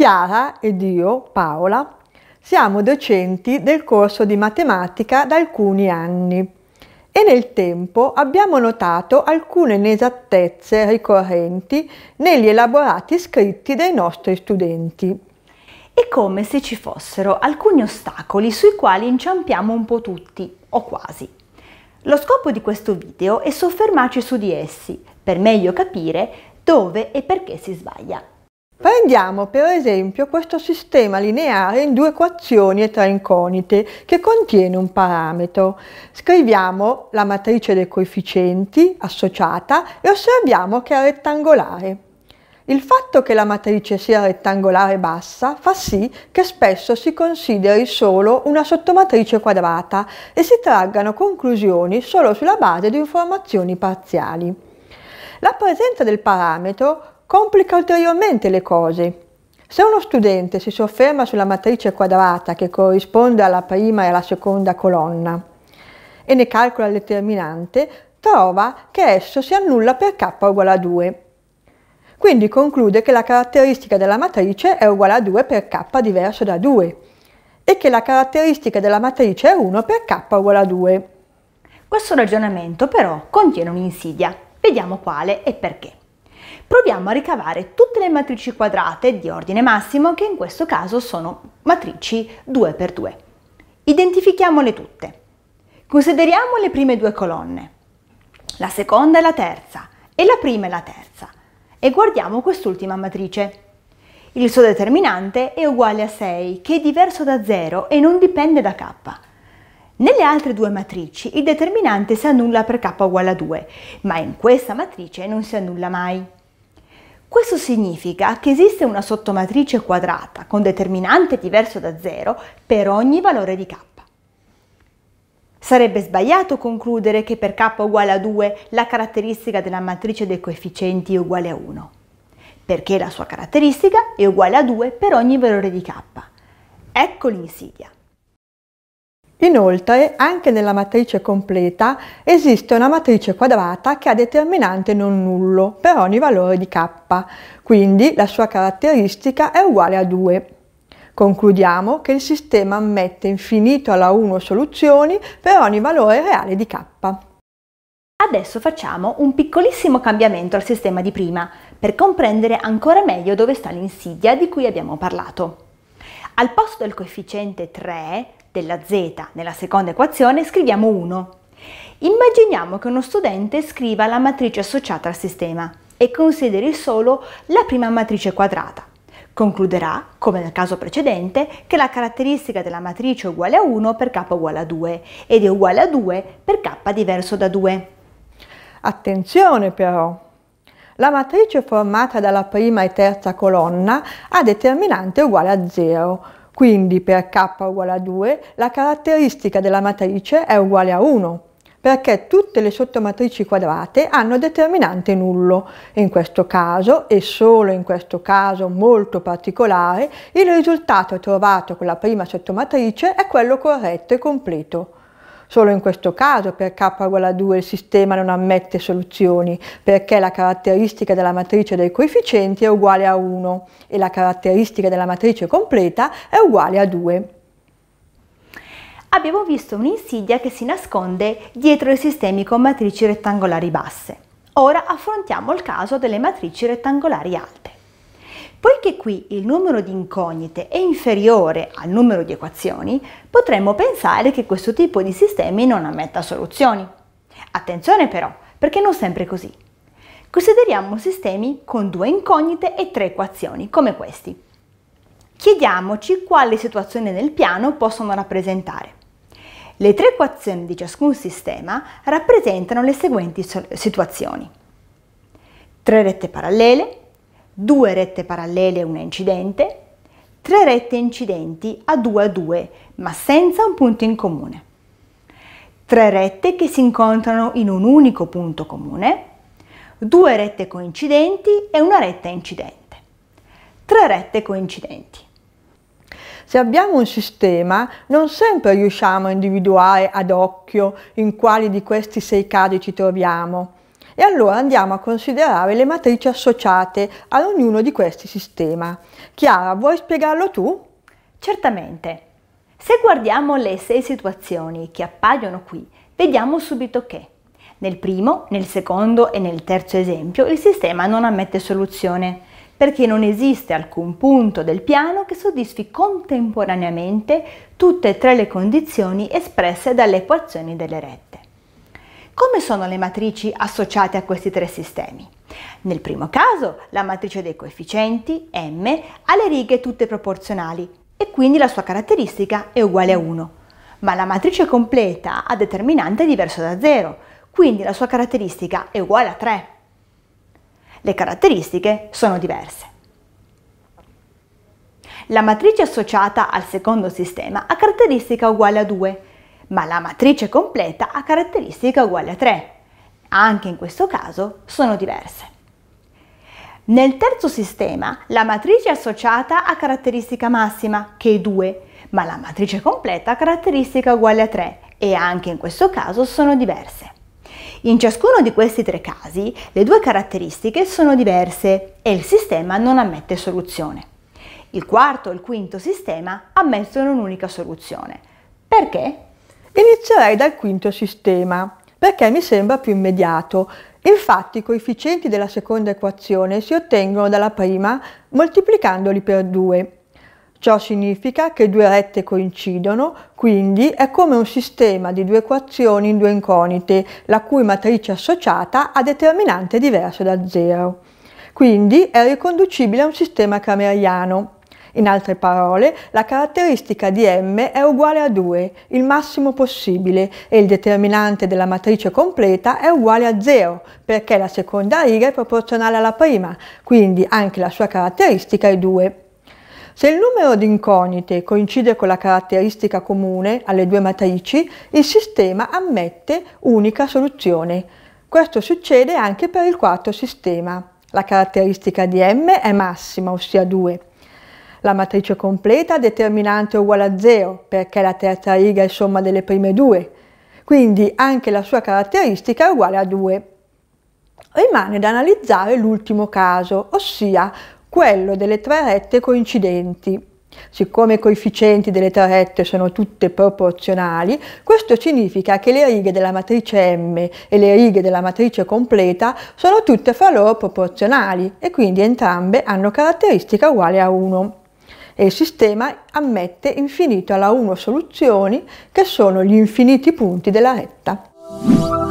Chiara ed io, Paola, siamo docenti del corso di matematica da alcuni anni e nel tempo abbiamo notato alcune inesattezze ricorrenti negli elaborati scritti dei nostri studenti. È come se ci fossero alcuni ostacoli sui quali inciampiamo un po' tutti, o quasi. Lo scopo di questo video è soffermarci su di essi, per meglio capire dove e perché si sbaglia. Prendiamo per esempio questo sistema lineare in due equazioni e tre incognite che contiene un parametro. Scriviamo la matrice dei coefficienti associata e osserviamo che è rettangolare. Il fatto che la matrice sia rettangolare bassa fa sì che spesso si consideri solo una sottomatrice quadrata e si traggano conclusioni solo sulla base di informazioni parziali. La presenza del parametro complica ulteriormente le cose. Se uno studente si sofferma sulla matrice quadrata che corrisponde alla prima e alla seconda colonna e ne calcola il determinante, trova che esso si annulla per k uguale a 2. Quindi conclude che la caratteristica della matrice è uguale a 2 per k diverso da 2 e che la caratteristica della matrice è 1 per k uguale a 2. Questo ragionamento però contiene un'insidia. Vediamo quale e perché proviamo a ricavare tutte le matrici quadrate di ordine massimo che in questo caso sono matrici 2x2. Identifichiamole tutte. Consideriamo le prime due colonne, la seconda e la terza, e la prima e la terza, e guardiamo quest'ultima matrice. Il suo determinante è uguale a 6, che è diverso da 0 e non dipende da k. Nelle altre due matrici il determinante si annulla per k uguale a 2, ma in questa matrice non si annulla mai. Questo significa che esiste una sottomatrice quadrata con determinante diverso da 0 per ogni valore di k. Sarebbe sbagliato concludere che per k uguale a 2 la caratteristica della matrice dei coefficienti è uguale a 1, perché la sua caratteristica è uguale a 2 per ogni valore di k. Ecco l'insidia. Inoltre, anche nella matrice completa esiste una matrice quadrata che ha determinante non nullo per ogni valore di k, quindi la sua caratteristica è uguale a 2. Concludiamo che il sistema ammette infinito alla 1 soluzioni per ogni valore reale di k. Adesso facciamo un piccolissimo cambiamento al sistema di prima per comprendere ancora meglio dove sta l'insidia di cui abbiamo parlato. Al posto del coefficiente 3 della z nella seconda equazione scriviamo 1. Immaginiamo che uno studente scriva la matrice associata al sistema e consideri solo la prima matrice quadrata. Concluderà, come nel caso precedente, che la caratteristica della matrice è uguale a 1 per k uguale a 2 ed è uguale a 2 per k diverso da 2. Attenzione però! La matrice formata dalla prima e terza colonna ha determinante uguale a 0, quindi per k uguale a 2 la caratteristica della matrice è uguale a 1 perché tutte le sottomatrici quadrate hanno determinante nullo. In questo caso, e solo in questo caso molto particolare, il risultato trovato con la prima sottomatrice è quello corretto e completo. Solo in questo caso per k uguale a 2 il sistema non ammette soluzioni perché la caratteristica della matrice dei coefficienti è uguale a 1 e la caratteristica della matrice completa è uguale a 2. Abbiamo visto un'insidia che si nasconde dietro i sistemi con matrici rettangolari basse. Ora affrontiamo il caso delle matrici rettangolari alte. Poiché qui il numero di incognite è inferiore al numero di equazioni, potremmo pensare che questo tipo di sistemi non ammetta soluzioni. Attenzione però, perché non sempre è così. Consideriamo sistemi con due incognite e tre equazioni, come questi. Chiediamoci quali situazioni nel piano possono rappresentare. Le tre equazioni di ciascun sistema rappresentano le seguenti situazioni. Tre rette parallele, due rette parallele, e una incidente, tre rette incidenti a 2 a 2, ma senza un punto in comune. Tre rette che si incontrano in un unico punto comune, due rette coincidenti e una retta incidente. Tre rette coincidenti. Se abbiamo un sistema, non sempre riusciamo a individuare ad occhio in quali di questi sei casi ci troviamo. E allora andiamo a considerare le matrici associate ad ognuno di questi sistemi. Chiara, vuoi spiegarlo tu? Certamente. Se guardiamo le sei situazioni che appaiono qui, vediamo subito che nel primo, nel secondo e nel terzo esempio il sistema non ammette soluzione perché non esiste alcun punto del piano che soddisfi contemporaneamente tutte e tre le condizioni espresse dalle equazioni delle rette. Come sono le matrici associate a questi tre sistemi? Nel primo caso la matrice dei coefficienti, m, ha le righe tutte proporzionali e quindi la sua caratteristica è uguale a 1. Ma la matrice completa ha determinante diverso da 0, quindi la sua caratteristica è uguale a 3. Le caratteristiche sono diverse. La matrice associata al secondo sistema ha caratteristica uguale a 2, ma la matrice completa ha caratteristica uguale a 3. Anche in questo caso sono diverse. Nel terzo sistema la matrice associata ha caratteristica massima, che è 2, ma la matrice completa ha caratteristica uguale a 3 e anche in questo caso sono diverse. In ciascuno di questi tre casi le due caratteristiche sono diverse e il sistema non ammette soluzione. Il quarto e il quinto sistema ammettono un'unica soluzione. Perché? Inizierei dal quinto sistema, perché mi sembra più immediato. Infatti i coefficienti della seconda equazione si ottengono dalla prima moltiplicandoli per 2. Ciò significa che due rette coincidono, quindi è come un sistema di due equazioni in due incognite, la cui matrice associata ha determinante diverso da 0. Quindi è riconducibile a un sistema cameriano. In altre parole, la caratteristica di M è uguale a 2, il massimo possibile, e il determinante della matrice completa è uguale a 0, perché la seconda riga è proporzionale alla prima, quindi anche la sua caratteristica è 2. Se il numero di incognite coincide con la caratteristica comune alle due matrici, il sistema ammette unica soluzione. Questo succede anche per il quarto sistema. La caratteristica di M è massima, ossia 2. La matrice completa determinante è uguale a 0 perché la terza riga è somma delle prime due, quindi anche la sua caratteristica è uguale a 2. Rimane da analizzare l'ultimo caso, ossia quello delle tre rette coincidenti. Siccome i coefficienti delle tre rette sono tutte proporzionali, questo significa che le righe della matrice M e le righe della matrice completa sono tutte fra loro proporzionali e quindi entrambe hanno caratteristica uguale a 1 e il sistema ammette infinito alla 1 soluzioni che sono gli infiniti punti della retta.